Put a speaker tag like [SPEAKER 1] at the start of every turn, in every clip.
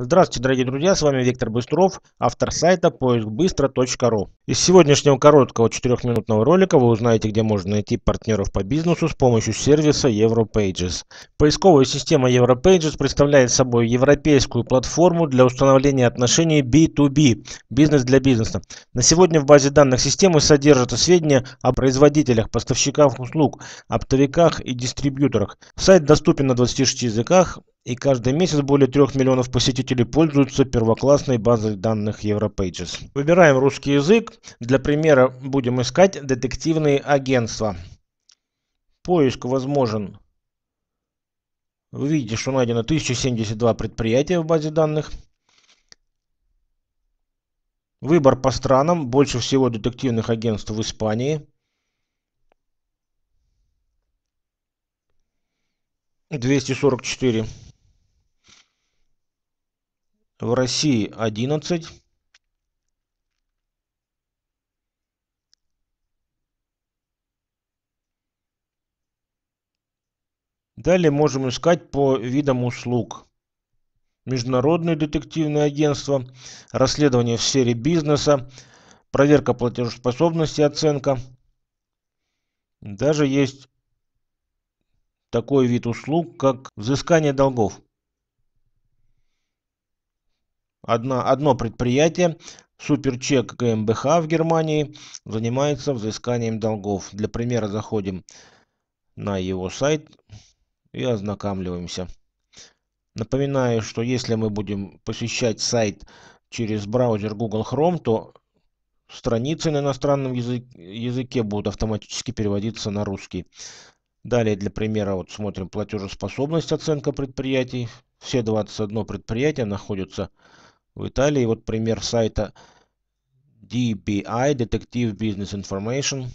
[SPEAKER 1] Здравствуйте, дорогие друзья, с вами Виктор Быстров, автор сайта поискбыстро.ру. Из сегодняшнего короткого 4-минутного ролика вы узнаете, где можно найти партнеров по бизнесу с помощью сервиса Europages. Поисковая система Europages представляет собой европейскую платформу для установления отношений B2B, бизнес для бизнеса. На сегодня в базе данных системы содержатся сведения о производителях, поставщиках услуг, оптовиках и дистрибьюторах. Сайт доступен на 26 языках, и каждый месяц более 3 миллионов посетителей пользуются первоклассной базой данных Europages. Выбираем русский язык. Для примера будем искать детективные агентства. Поиск возможен. Вы видите, что найдено 1072 предприятия в базе данных. Выбор по странам. Больше всего детективных агентств в Испании. Двести сорок четыре в России 11, Далее можем искать по видам услуг. Международные детективные агентства, расследование в сфере бизнеса, проверка платежеспособности, оценка. Даже есть такой вид услуг, как взыскание долгов одна, одно предприятие, Суперчек ГМБХ в Германии, занимается взысканием долгов. Для примера заходим на его сайт и ознакомливаемся. Напоминаю, что если мы будем посещать сайт через браузер Google Chrome, то страницы на иностранном языке будут автоматически переводиться на русский. Далее, для примера, вот смотрим платежеспособность, оценка предприятий. Все 21 предприятие находятся в Италии вот пример сайта DBI, Detective Business Information.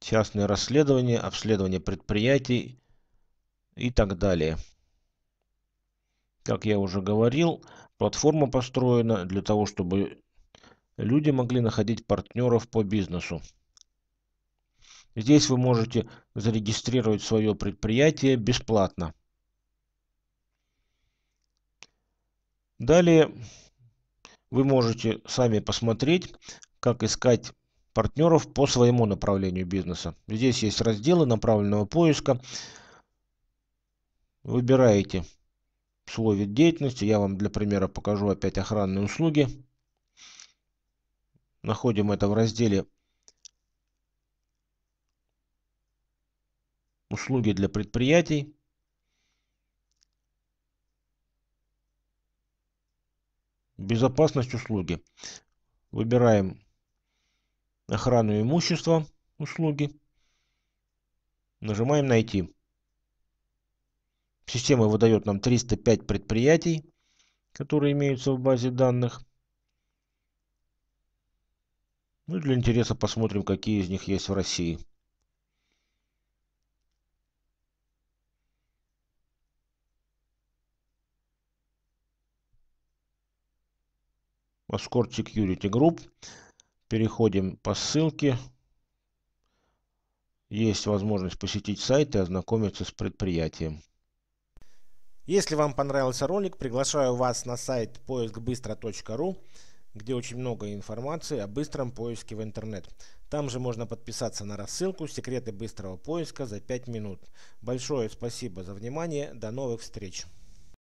[SPEAKER 1] Частные расследования, обследование предприятий и так далее. Как я уже говорил, платформа построена для того, чтобы люди могли находить партнеров по бизнесу. Здесь вы можете зарегистрировать свое предприятие бесплатно. Далее вы можете сами посмотреть, как искать партнеров по своему направлению бизнеса. Здесь есть разделы направленного поиска. Выбираете свой вид деятельности. Я вам для примера покажу опять охранные услуги. Находим это в разделе «Услуги для предприятий». безопасность услуги. Выбираем охрану имущества услуги. Нажимаем «Найти». Система выдает нам 305 предприятий, которые имеются в базе данных. Ну, для интереса посмотрим, какие из них есть в России. Escort Security Group. Переходим по ссылке. Есть возможность посетить сайт и ознакомиться с предприятием. Если вам понравился ролик, приглашаю вас на сайт поискбыстро.ру, где очень много информации о быстром поиске в интернет. Там же можно подписаться на рассылку «Секреты быстрого поиска за 5 минут». Большое спасибо за внимание. До новых встреч!